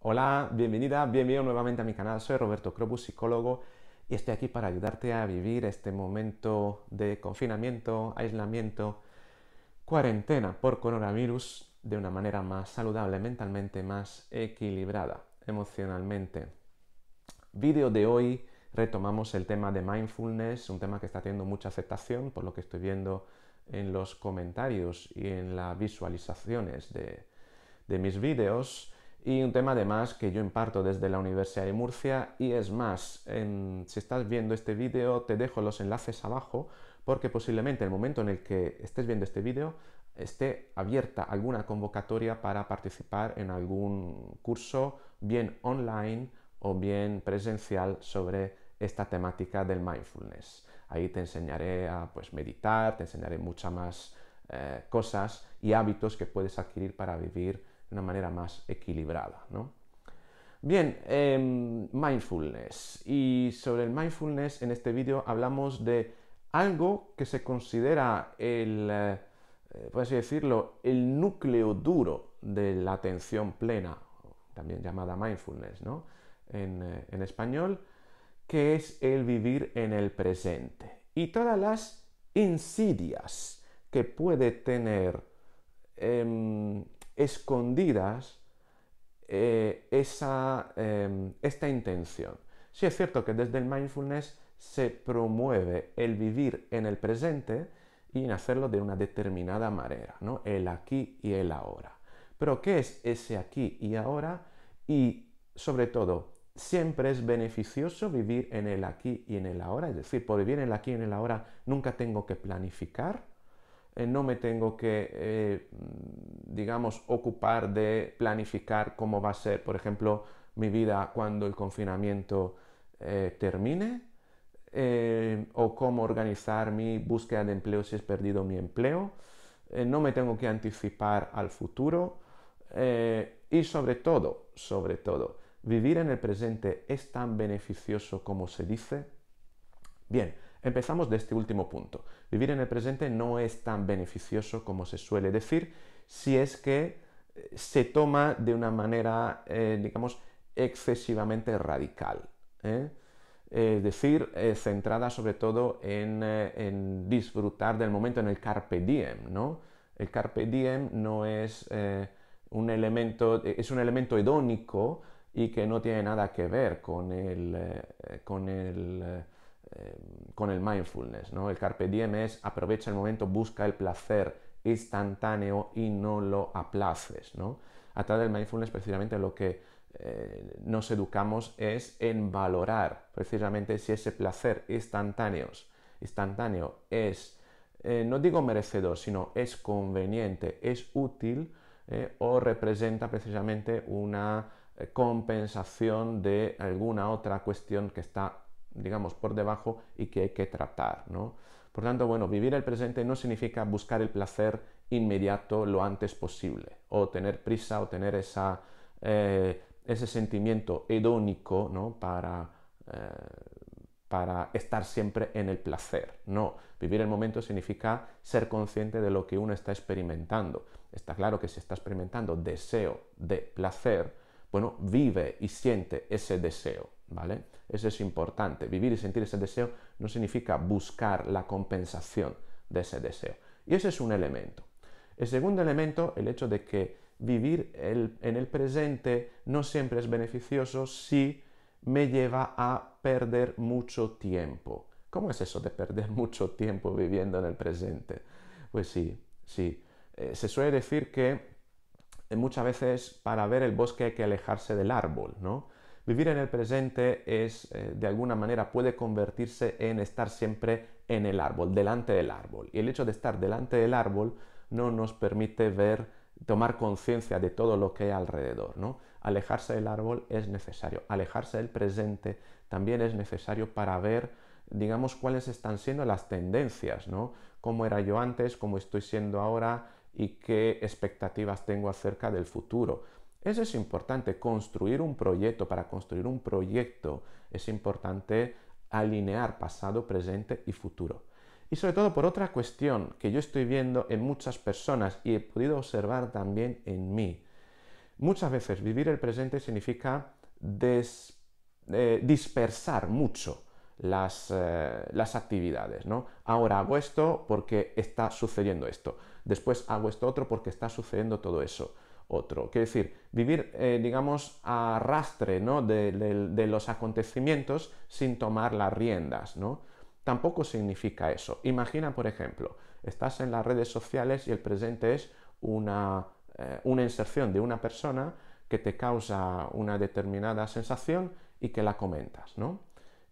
Hola, bienvenida, bienvenido nuevamente a mi canal. Soy Roberto Crobus, psicólogo, y estoy aquí para ayudarte a vivir este momento de confinamiento, aislamiento, cuarentena por coronavirus de una manera más saludable, mentalmente más equilibrada, emocionalmente. Vídeo de hoy retomamos el tema de mindfulness, un tema que está teniendo mucha aceptación por lo que estoy viendo en los comentarios y en las visualizaciones de, de mis vídeos y un tema además que yo imparto desde la Universidad de Murcia y es más, si estás viendo este vídeo te dejo los enlaces abajo porque posiblemente el momento en el que estés viendo este vídeo esté abierta alguna convocatoria para participar en algún curso bien online o bien presencial sobre esta temática del mindfulness. Ahí te enseñaré a pues, meditar, te enseñaré muchas más eh, cosas y hábitos que puedes adquirir para vivir de una manera más equilibrada. Bien, em, mindfulness. Y sobre el mindfulness en este vídeo hablamos de algo que se considera el, eh, por así decirlo, el núcleo duro de la atención plena, también llamada mindfulness, eh, En, español, que es el vivir en el presente. Y todas las insidias que puede tener em, escondidas eh, em, esta intención. Sí es cierto que desde el mindfulness se promueve el vivir en el presente y en hacerlo de una determinada manera, ¿no? el aquí y el ahora. Pero ¿qué es ese aquí y ahora? Y sobre todo, siempre es beneficioso vivir en el aquí y en el ahora, es decir, por vivir en el aquí y en el ahora nunca tengo que planificar, eh, no me tengo que, eh, digamos, ocupar de planificar cómo va a ser, por ejemplo, mi vida cuando el confinamiento eh, termine, o cómo organizar mi búsqueda de empleo si he perdido mi empleo. no me tengo que anticipar al futuro. y sobre todo, sobre todo, vivir en el presente es tan beneficioso como se dice. Bien, Empezamos de este último punto. Vivir en el presente no es tan beneficioso como se suele decir si es que eh, se toma de una manera, eh, digamos, excesivamente radical. ¿eh? Es decir, centrada sobre todo en, disfrutar del momento, en el carpe diem, ¿no? El carpe diem no es un elemento, es un elemento hedónico y que no tiene nada que ver con con el eh, con el mindfulness, ¿no? El carpe diem es aprovecha el momento, busca el placer instantáneo y no lo aplaces, ¿no? A través del mindfulness precisamente lo que eh, nos educamos es en valorar precisamente si ese placer instantáneo, instantáneo es, eh, no digo merecedor, sino es conveniente, es útil o representa precisamente una compensación de alguna otra cuestión que está digamos, por debajo y que hay que tratar, ¿no? Por tanto, bueno, vivir el presente no significa buscar el placer inmediato lo antes posible, o tener prisa, o tener esa, eh, ese sentimiento hedónico, ¿no? Para, eh, para estar siempre en el placer. No, vivir el momento significa ser consciente de lo que uno está experimentando. Está claro que si está experimentando deseo de placer, bueno, vive y siente ese deseo. ¿vale? Eso es importante. Vivir y sentir ese deseo no significa buscar la compensación de ese deseo. Y ese es un elemento. El segundo elemento, el hecho de que vivir en el presente no siempre es beneficioso si me lleva a perder mucho tiempo. ¿Cómo es eso de perder mucho tiempo viviendo en el presente? Pues sí, sí. Eh, se suele decir que eh, muchas veces para ver el bosque hay que alejarse del árbol, ¿no? Vivir en el presente es, eh, de alguna manera, puede convertirse en estar siempre en el árbol, delante del árbol. Y el hecho de estar delante del árbol no nos permite ver, tomar conciencia de todo lo que hay alrededor, ¿no? Alejarse del árbol es necesario, alejarse del presente también es necesario para ver, digamos, cuáles están siendo las tendencias, ¿no? Cómo era yo antes, cómo estoy siendo ahora y qué expectativas tengo acerca del futuro. Eso es importante, construir un proyecto. Para construir un proyecto es importante alinear pasado, presente y futuro. Y sobre todo por otra cuestión que yo estoy viendo en muchas personas y he podido observar también en mí. Muchas veces vivir el presente significa eh, dispersar mucho las, eh, las actividades, ¿no? Ahora hago esto porque está sucediendo esto, después hago esto otro porque está sucediendo todo eso otro. decir, vivir, eh, digamos, a rastre ¿no? de, los acontecimientos sin tomar las riendas, ¿no? Tampoco significa eso. Imagina, por ejemplo, estás en las redes sociales y el presente es una, eh, una inserción de una persona que te causa una determinada sensación y que la comentas, ¿no?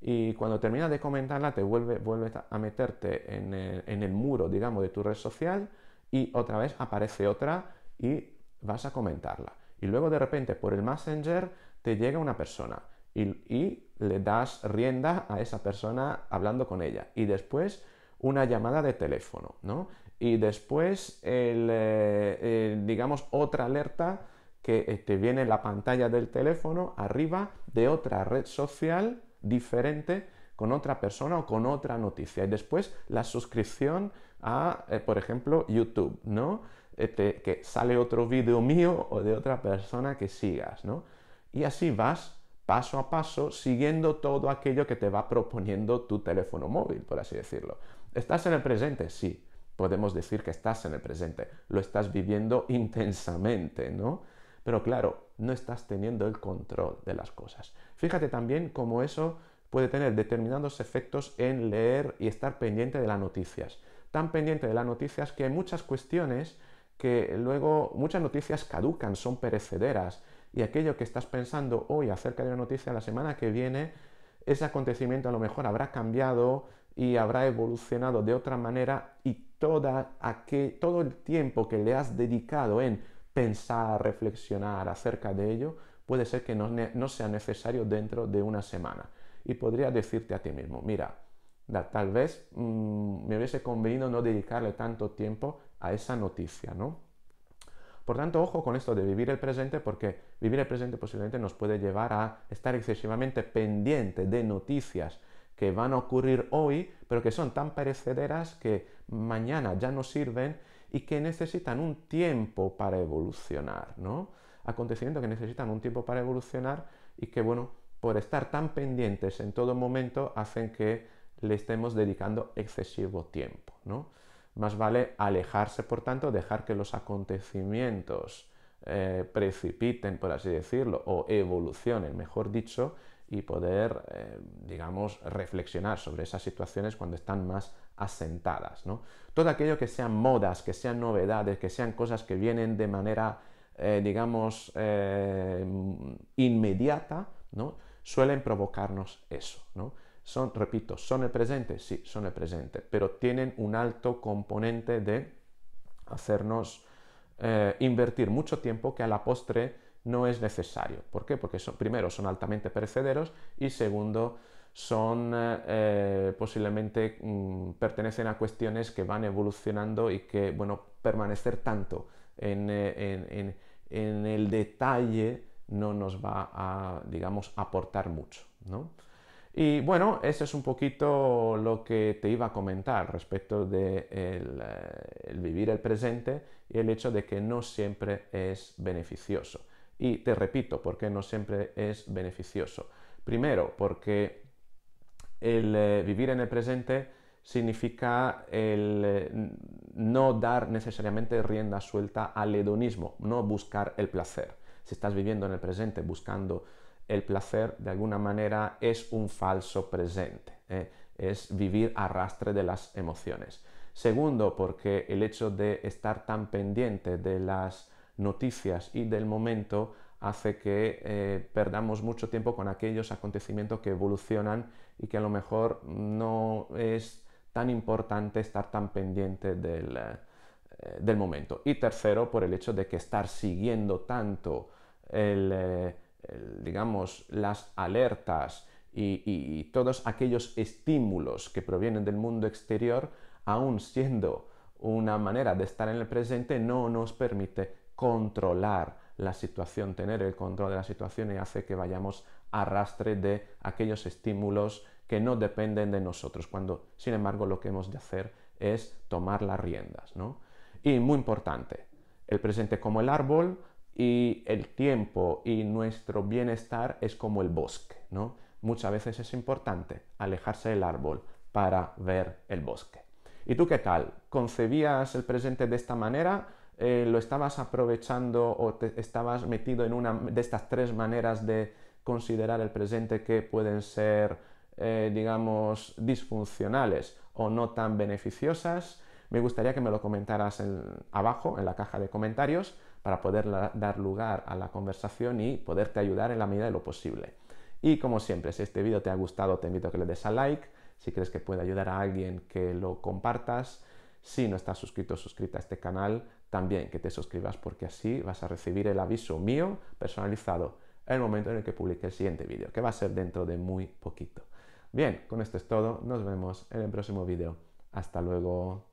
Y cuando termina de comentarla, te vuelve, vuelves a meterte en el, en el muro, digamos, de tu red social y otra vez aparece otra y vas a comentarla. Y luego de repente por el Messenger te llega una persona y, le das rienda a esa persona hablando con ella. Y después una llamada de teléfono, ¿no? Y después, eh, digamos, otra alerta que eh, te viene en la pantalla del teléfono arriba de otra red social diferente con otra persona o con otra noticia. Y después la suscripción a, eh, por ejemplo, YouTube, ¿no? Eh, que sale otro vídeo mío o de otra persona que sigas, ¿no? Y así vas paso a paso siguiendo todo aquello que te va proponiendo tu teléfono móvil, por así decirlo. ¿Estás en el presente? Sí, podemos decir que estás en el presente, lo estás viviendo intensamente, ¿no? Pero claro, no estás teniendo el control de las cosas. Fíjate también cómo eso puede tener determinados efectos en leer y estar pendiente de las noticias. Tan pendiente de las noticias que hay muchas cuestiones que luego muchas noticias caducan, son perecederas, y aquello que estás pensando hoy acerca de una noticia la semana que viene, ese acontecimiento a lo mejor habrá cambiado y habrá evolucionado de otra manera y toda todo el tiempo que le has dedicado en pensar, reflexionar acerca de ello, puede ser que no sea necesario dentro de una semana y podría decirte a ti mismo, mira, tal vez mm, me hubiese convenido no dedicarle tanto tiempo a esa noticia, ¿no? Por tanto, ojo con esto de vivir el presente, porque vivir el presente posiblemente nos puede llevar a estar excesivamente pendiente de noticias que van a ocurrir hoy, pero que son tan perecederas que mañana ya no sirven y que necesitan un tiempo para evolucionar, ¿no? Acontecimientos que necesitan un tiempo para evolucionar y que, bueno, por estar tan pendientes en todo momento, hacen que le estemos dedicando excesivo tiempo, ¿no? Más vale alejarse, por tanto, dejar que los acontecimientos eh, precipiten, por así decirlo, o evolucionen, mejor dicho, y poder, eh, digamos, reflexionar sobre esas situaciones cuando están más asentadas. ¿no? Todo aquello que sean modas, que sean novedades, que sean cosas que vienen de manera, eh, digamos, inmediata, ¿no? suelen provocarnos eso, ¿no? Son, repito, son el presente, sí, son el presente, pero tienen un alto componente de hacernos eh, invertir mucho tiempo que a la postre no es necesario. ¿Por qué? Porque son, primero son altamente perecederos y segundo son eh, eh, posiblemente mm, pertenecen a cuestiones que van evolucionando y que, bueno, permanecer tanto en, en el detalle no nos va a, digamos, aportar mucho, ¿no? Y bueno, eso es un poquito lo que te iba a comentar respecto de eh, el, vivir el presente y el hecho de que no siempre es beneficioso. Y te repito, ¿por qué no siempre es beneficioso? Primero, porque el eh, vivir en el presente significa el eh, no dar necesariamente rienda suelta al hedonismo, no buscar el placer si estás viviendo en el presente buscando el placer, de alguna manera es un falso presente, ¿eh? es vivir arrastre de las emociones. Segundo, porque el hecho de estar tan pendiente de las noticias y del momento hace que eh, perdamos mucho tiempo con aquellos acontecimientos que evolucionan y que a lo mejor no es tan importante estar tan pendiente del eh, momento. Y tercero, por el hecho de que estar siguiendo tanto eh, el, digamos, las alertas y, todos aquellos estímulos que provienen del mundo exterior, aún siendo una manera de estar en el presente, no nos permite controlar la situación, tener el control de la situación y hace que vayamos arrastre de aquellos estímulos que no dependen de nosotros, cuando sin embargo lo que hemos de hacer es tomar las riendas. ¿no? Y muy importante, el presente como el árbol, y el tiempo y nuestro bienestar es como el bosque, ¿no? Muchas veces es importante alejarse del árbol para ver el bosque. ¿Y tú qué tal? ¿Concebías el presente de esta manera? Eh, ¿Lo estabas aprovechando o estabas metido en una de estas tres maneras de considerar el presente que pueden ser, eh, digamos, disfuncionales o no tan beneficiosas? Me gustaría que me lo comentaras abajo en la caja de comentarios para poder dar lugar a la conversación y poderte ayudar en la medida de lo posible. Y como siempre, si este vídeo te ha gustado, te invito a que le des a like. Si crees que puede ayudar a alguien, que lo compartas. Si no estás suscrito o suscrita a este canal, también que te suscribas porque así vas a recibir el aviso mío personalizado en el momento en el que publique el siguiente vídeo, que va a ser dentro de muy poquito. Bien, con esto es todo. Nos vemos en el próximo vídeo. Hasta luego.